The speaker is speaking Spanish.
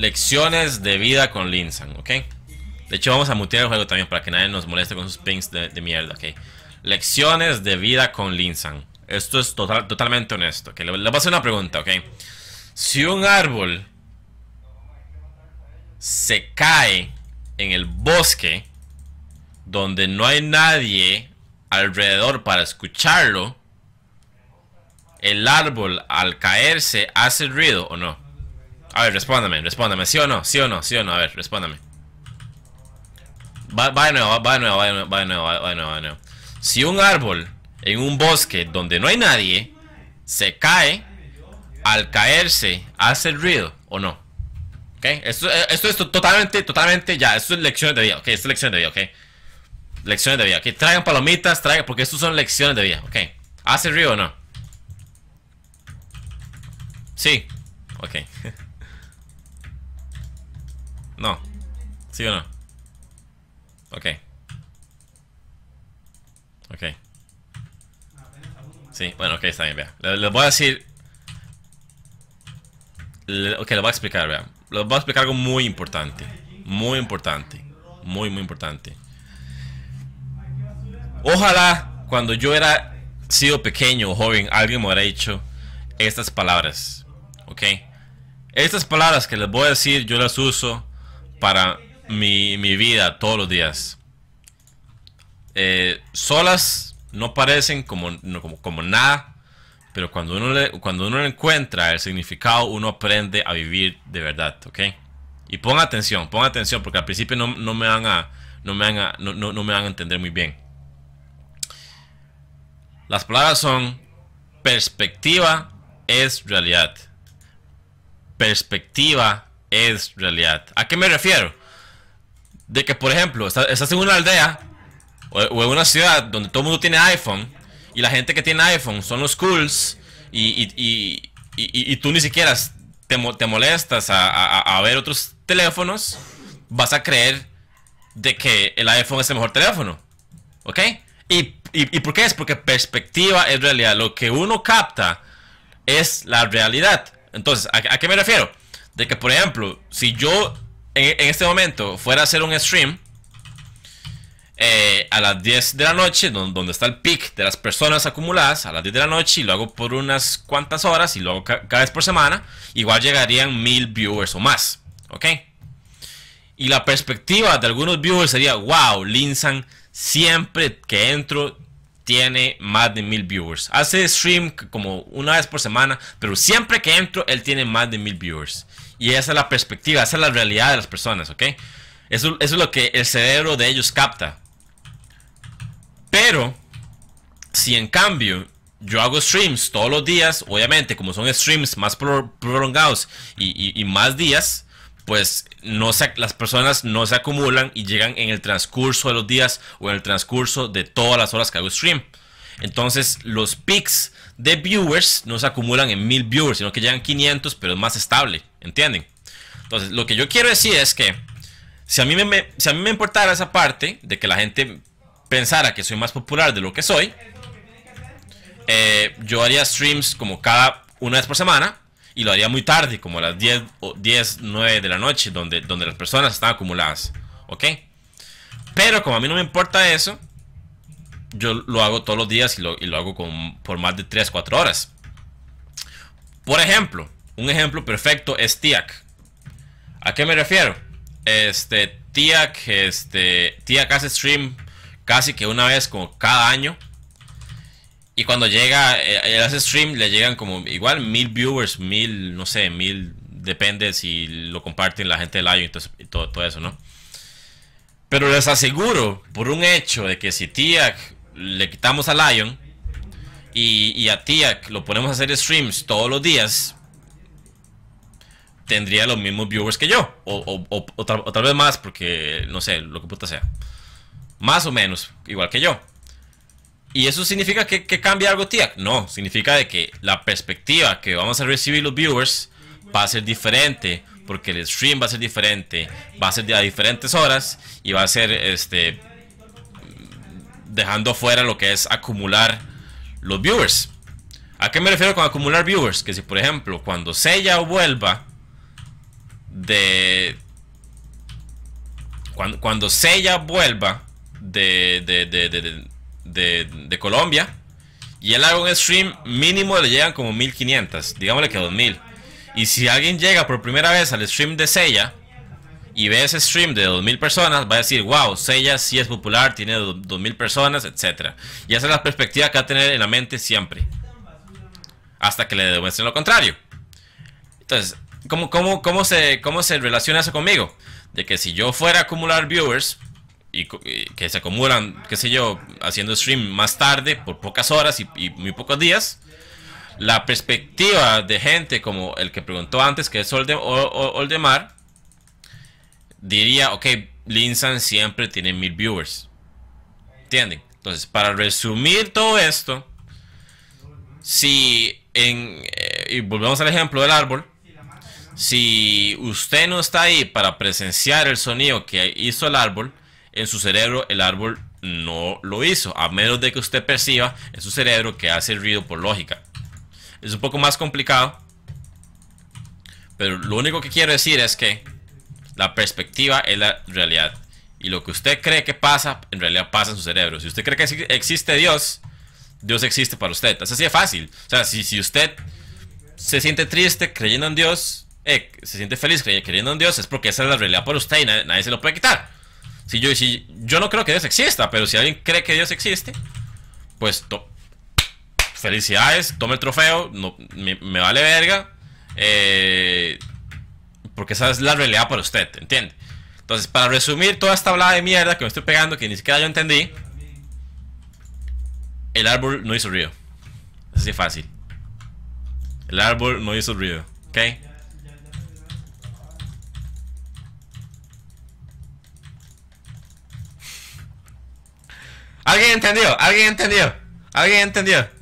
Lecciones de vida con Linsan, ¿ok? De hecho, vamos a mutear el juego también para que nadie nos moleste con sus pings de, mierda, ¿ok? Lecciones de vida con Linsan. Esto es totalmente honesto, ¿ok? Le, le voy a hacer una pregunta, ¿ok? Si un árbol se cae en el bosque donde no hay nadie alrededor para escucharlo, el árbol al caerse hace ruido o no? A ver, respóndame, respóndame. ¿Sí o no? ¿Sí o no? ¿Sí o no? A ver, respóndame. Va, de nuevo, va, de nuevo, va nuevo, va nuevo, Si un árbol en un bosque donde no hay nadie se cae, al caerse hace ruido o no. ¿Ok? Esto, esto es totalmente, totalmente ya. Esto es lecciones de vida, ¿ok? Esto es lecciones de vida, ¿ok? Lecciones de vida, ¿ok? Traigan palomitas, traigan, porque esto son lecciones de vida, ¿ok? ¿Hace ruido o no? Sí. Ok. No. ¿Sí o no? Ok. Ok. Sí, bueno, ok, está bien, vea. Les voy a decir... ok, le voy a explicar, vea. Les voy a explicar algo muy importante. Muy importante. Muy, muy importante. Ojalá cuando yo era sido pequeño o joven, alguien me hubiera dicho estas palabras. ¿Ok? Estas palabras que les voy a decir, yo las uso para mi, vida todos los días. Eh, solas no parecen como, como, nada, pero cuando uno, le, cuando uno encuentra el significado, uno aprende a vivir de verdad, Y ponga atención, ponga atención, porque al principio no, me van a, no me van a, no, no me van a entender muy bien. Las palabras son perspectiva es realidad. Perspectiva es realidad. ¿A qué me refiero? De que, por ejemplo, estás, en una aldea o, en una ciudad donde todo el mundo tiene iPhone y la gente que tiene iPhone son los cools y, y, y, tú ni siquiera te, te molestas a, ver otros teléfonos, vas a creer de que el iPhone es el mejor teléfono. ¿Ok? ¿Y, y, y por qué es? Porque perspectiva es realidad. Lo que uno capta es la realidad. Entonces, a qué me refiero? De que, por ejemplo, si yo en, este momento fuera a hacer un stream eh, a las 10 de la noche, donde, está el pic de las personas acumuladas, a las 10 de la noche, y lo hago por unas cuantas horas, y lo cada vez por semana, igual llegarían mil viewers o más. ¿Ok? Y la perspectiva de algunos viewers sería, wow, Linsan, siempre que entro tiene más de mil viewers. Hace stream como una vez por semana, pero siempre que entro, él tiene más de mil viewers. Y esa es la perspectiva, esa es la realidad de las personas, ¿ok? Eso, es lo que el cerebro de ellos capta. Pero, si en cambio yo hago streams todos los días, obviamente, como son streams más prolongados y más días, pues no las personas no se acumulan y llegan en el transcurso de los días o en el transcurso de todas las horas que hago stream. Entonces los pics de viewers no se acumulan en mil viewers, sino que llegan 500, pero es más estable, ¿entienden? Entonces lo que yo quiero decir es que si a mí me, a mí me importara esa parte de que la gente pensara que soy más popular de lo que soy, eh, yo haría streams como cada una vez por semana y lo haría muy tarde, como a las 10 o 9 de la noche, donde, donde las personas están acumuladas. ¿Ok? Pero como a mí no me importa eso, yo lo hago todos los días y lo, hago con, por más de 3, 4 horas. Por ejemplo, un ejemplo perfecto es TIAC. ¿A qué me refiero? Este, TIAC, este, TIAC hace stream casi que una vez como cada año y cuando llega, eh, él hace stream, le llegan como igual mil viewers, mil, no sé, mil, depende si lo comparten la gente de Lion y todo, eso, ¿no? Pero les aseguro, por un hecho, de que si TIAC le quitamos a Lion y, a TIAC lo ponemos a hacer streams todos los días, tendría los mismos viewers que yo. O, tal, vez más, porque no sé, lo que puta sea. Más o menos, igual que yo. ¿Y eso significa que, cambia algo tía? No, significa de que la perspectiva que vamos a recibir los viewers va a ser diferente, porque el stream va a ser diferente, va a ser a diferentes horas y va a ser este dejando fuera lo que es acumular los viewers. ¿A qué me refiero con acumular viewers? Que si por ejemplo cuando Sella vuelva de cuando, cuando Sella vuelva de, de de, Colombia. Y él haga un stream mínimo le llegan como 1500, digámosle que 2000. Y si alguien llega por primera vez al stream de Sella y ve ese stream de 2000 personas, va a decir, wow, Sella si es popular, tiene 2000 personas, etc. Y esa es la perspectiva que va a tener en la mente siempre. Hasta que le demuestren lo contrario. Entonces, ¿cómo, cómo, se, ¿cómo se relaciona eso conmigo? De que si yo fuera a acumular viewers y, que se acumulan, qué sé yo, haciendo stream más tarde, por pocas horas y, muy pocos días, la perspectiva de gente como el que preguntó antes, que es Oldemar, diría, ok, Linsan siempre tiene mil viewers. ¿Entienden? Entonces, para resumir todo esto, si en, eh, y volvemos al ejemplo del árbol, si usted no está ahí para presenciar el sonido que hizo el árbol, en su cerebro el árbol no lo hizo, a menos de que usted perciba en su cerebro que hace ruido por lógica. Es un poco más complicado, pero lo único que quiero decir es que la perspectiva es la realidad. Y lo que usted cree que pasa, en realidad pasa en su cerebro. Si usted cree que existe Dios, Dios existe para usted. Es así de fácil. O sea, si, usted se siente triste creyendo en Dios, eh, se siente feliz creyendo en Dios, es porque esa es la realidad para usted y nadie se lo puede quitar. Si yo, yo no creo que Dios exista, pero si alguien cree que Dios existe, pues felicidades, tome el trofeo, no, me, vale verga. Eh, porque esa es la realidad para usted, ¿entiende? Entonces, para resumir toda esta hablada de mierda que me estoy pegando, que ni siquiera yo entendí, el árbol no hizo ruido. Así fácil. El árbol no hizo río, ¿ok? ¿Alguien entendió? ¿Alguien entendió? ¿Alguien entendió?